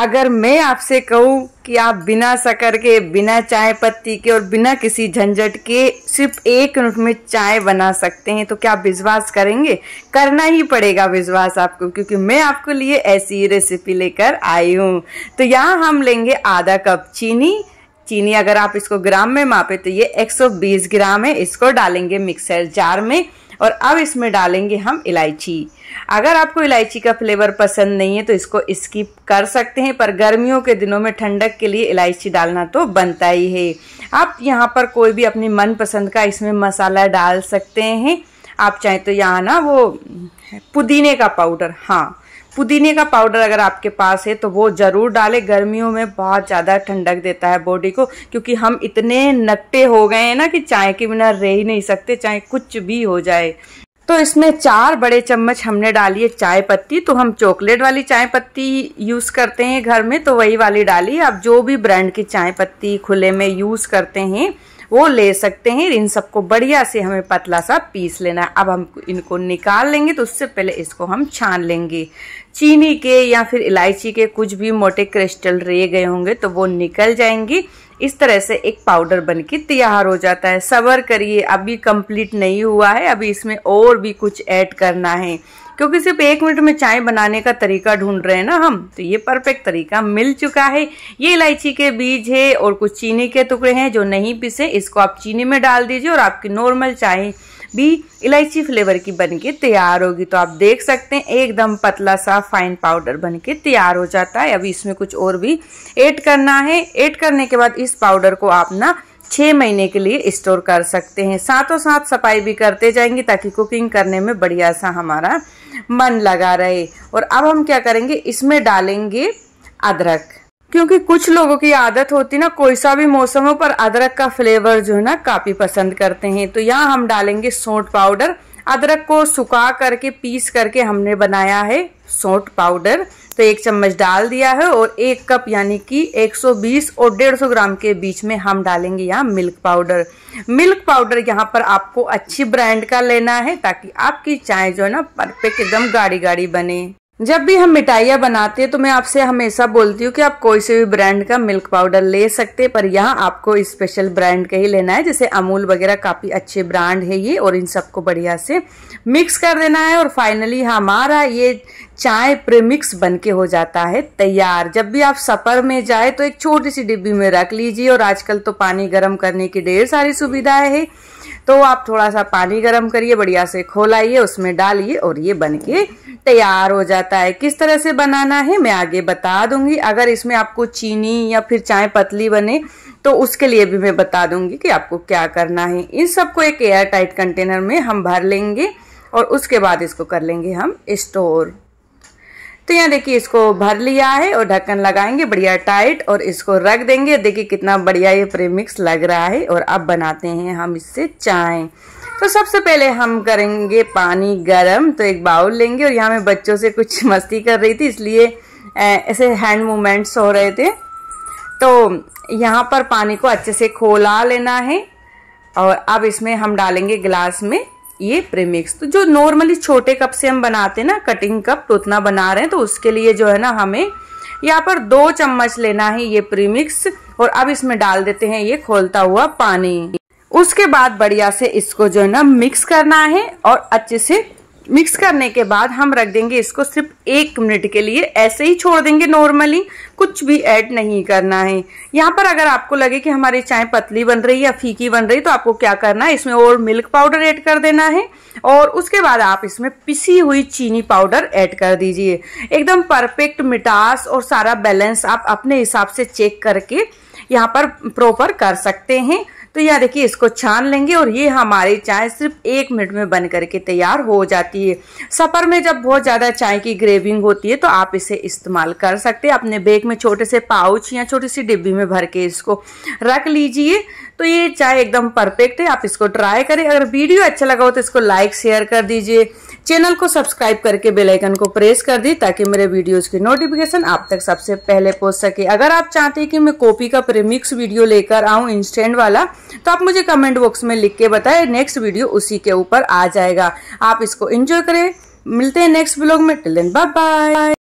अगर मैं आपसे कहूँ कि आप बिना शकर के बिना चाय पत्ती के और बिना किसी झंझट के सिर्फ एक मिनट में चाय बना सकते हैं तो क्या आप विश्वास करेंगे करना ही पड़ेगा विश्वास आपको क्योंकि मैं आपके लिए ऐसी रेसिपी लेकर आई हूँ तो यहाँ हम लेंगे आधा कप चीनी चीनी अगर आप इसको ग्राम में मापे तो ये 120 ग्राम है इसको डालेंगे मिक्सर जार में और अब इसमें डालेंगे हम इलायची अगर आपको इलायची का फ्लेवर पसंद नहीं है तो इसको स्किप कर सकते हैं पर गर्मियों के दिनों में ठंडक के लिए इलायची डालना तो बनता ही है आप यहाँ पर कोई भी अपनी मनपसंद का इसमें मसाला डाल सकते हैं आप चाहें तो यहाँ ना वो पुदीने का पाउडर हाँ पुदीने का पाउडर अगर आपके पास है तो वो ज़रूर डालें गर्मियों में बहुत ज़्यादा ठंडक देता है बॉडी को क्योंकि हम इतने नकटे हो गए हैं ना कि चाय के बिना रह ही नहीं सकते चाहे कुछ भी हो जाए तो इसमें चार बड़े चम्मच हमने डाली है चाय पत्ती तो हम चॉकलेट वाली चाय पत्ती यूज़ करते हैं घर में तो वही वाली डाली आप जो भी ब्रांड की चाय पत्ती खुले में यूज़ करते हैं वो ले सकते हैं इन सबको बढ़िया से हमें पतला सा पीस लेना है अब हम इनको निकाल लेंगे तो उससे पहले इसको हम छान लेंगे चीनी के या फिर इलायची के कुछ भी मोटे क्रिस्टल रह गए होंगे तो वो निकल जाएंगी इस तरह से एक पाउडर बन के तैयार हो जाता है सबर करिए अभी कंप्लीट नहीं हुआ है अभी इसमें और भी कुछ ऐड करना है क्योंकि सिर्फ एक मिनट में चाय बनाने का तरीका ढूंढ रहे हैं ना हम तो ये परफेक्ट तरीका मिल चुका है ये इलायची के बीज है और कुछ चीनी के टुकड़े हैं जो नहीं पिसे इसको आप चीनी में डाल दीजिए और आपकी नॉर्मल चाय भी इलायची फ्लेवर की बनके तैयार होगी तो आप देख सकते हैं एकदम पतला सा फाइन पाउडर बनके तैयार हो जाता है अभी इसमें कुछ और भी ऐड करना है ऐड करने के बाद इस पाउडर को आप ना छः महीने के लिए स्टोर कर सकते हैं साथों साथ सफाई भी करते जाएंगे ताकि कुकिंग करने में बढ़िया सा हमारा मन लगा रहे और अब हम क्या करेंगे इसमें डालेंगे अदरक क्योंकि कुछ लोगों की आदत होती ना कोई सा भी मौसम हो पर अदरक का फ्लेवर जो है ना काफी पसंद करते हैं तो यहाँ हम डालेंगे सोंठ पाउडर अदरक को सुखा करके पीस करके हमने बनाया है सोंठ पाउडर तो एक चम्मच डाल दिया है और एक कप यानी कि 120 और 150 ग्राम के बीच में हम डालेंगे यहाँ मिल्क पाउडर मिल्क पाउडर यहाँ पर आपको अच्छी ब्रांड का लेना है ताकि आपकी चाय जो है ना परफेक्ट एकदम गाढ़ी गाढ़ी बने जब भी हम मिठाइयाँ बनाते हैं तो मैं आपसे हमेशा बोलती हूँ कि आप कोई से भी ब्रांड का मिल्क पाउडर ले सकते हैं पर यहाँ आपको स्पेशल ब्रांड का ही लेना है जैसे अमूल वगैरह काफ़ी अच्छे ब्रांड है ये और इन सबको बढ़िया से मिक्स कर देना है और फाइनली हमारा ये चाय प्रेमिक्स बन के हो जाता है तैयार जब भी आप सफ़र में जाए तो एक छोटी सी डिब्बी में रख लीजिए और आजकल तो पानी गर्म करने की ढेर सारी सुविधाएं है तो आप थोड़ा सा पानी गर्म करिए बढ़िया से खोलाइए उसमें डालिए और ये बन के तैयार हो जाता है किस तरह से बनाना है मैं आगे बता दूंगी अगर इसमें आपको चीनी या फिर चाय पतली बने तो उसके लिए भी मैं बता दूंगी कि आपको क्या करना है इन सबको एक एयर टाइट कंटेनर में हम भर लेंगे और उसके बाद इसको कर लेंगे हम स्टोर तो यहाँ देखिए इसको भर लिया है और ढक्कन लगाएंगे बढ़िया टाइट और इसको रख देंगे देखिए कितना बढ़िया ये प्रेमिक्स मिक्स लग रहा है और अब बनाते हैं हम इससे चाय तो सबसे पहले हम करेंगे पानी गरम तो एक बाउल लेंगे और यहाँ मैं बच्चों से कुछ मस्ती कर रही थी इसलिए ऐसे हैंड मूवमेंट्स हो रहे थे तो यहाँ पर पानी को अच्छे से खोला लेना है और अब इसमें हम डालेंगे गिलास में ये प्रीमिक्स तो जो नॉर्मली छोटे कप से हम बनाते हैं ना कटिंग कप तो उतना बना रहे हैं तो उसके लिए जो है ना हमें यहाँ पर दो चम्मच लेना है ये प्रीमिक्स और अब इसमें डाल देते हैं ये खोलता हुआ पानी उसके बाद बढ़िया से इसको जो है ना मिक्स करना है और अच्छे से मिक्स करने के बाद हम रख देंगे इसको सिर्फ एक मिनट के लिए ऐसे ही छोड़ देंगे नॉर्मली कुछ भी ऐड नहीं करना है यहाँ पर अगर आपको लगे कि हमारी चाय पतली बन रही है या फीकी बन रही तो आपको क्या करना है इसमें और मिल्क पाउडर ऐड कर देना है और उसके बाद आप इसमें पिसी हुई चीनी पाउडर ऐड कर दीजिए एकदम परफेक्ट मिठास और सारा बैलेंस आप अपने हिसाब से चेक करके यहाँ पर प्रॉपर कर सकते हैं तो यह देखिए इसको छान लेंगे और ये हमारी चाय सिर्फ एक मिनट में बन करके तैयार हो जाती है सफ़र में जब बहुत ज़्यादा चाय की ग्रेविंग होती है तो आप इसे इस्तेमाल कर सकते हैं अपने बैग में छोटे से पाउच या छोटी सी डिब्बी में भर के इसको रख लीजिए तो ये चाय एकदम परफेक्ट है आप इसको ट्राई करें अगर वीडियो अच्छा लगा हो तो इसको लाइक शेयर कर दीजिए चैनल को सब्सक्राइब करके बेल आइकन को प्रेस कर दी ताकि मेरे वीडियोस की नोटिफिकेशन आप तक सबसे पहले पहुंच सके अगर आप चाहते हैं कि मैं कॉपी का प्रीमिक्स वीडियो लेकर आऊं इंस्टेंट वाला तो आप मुझे कमेंट बॉक्स में लिख के बताएं नेक्स्ट वीडियो उसी के ऊपर आ जाएगा आप इसको इंजॉय करें मिलते हैं नेक्स्ट ब्लॉग में टिल देन बाय बाय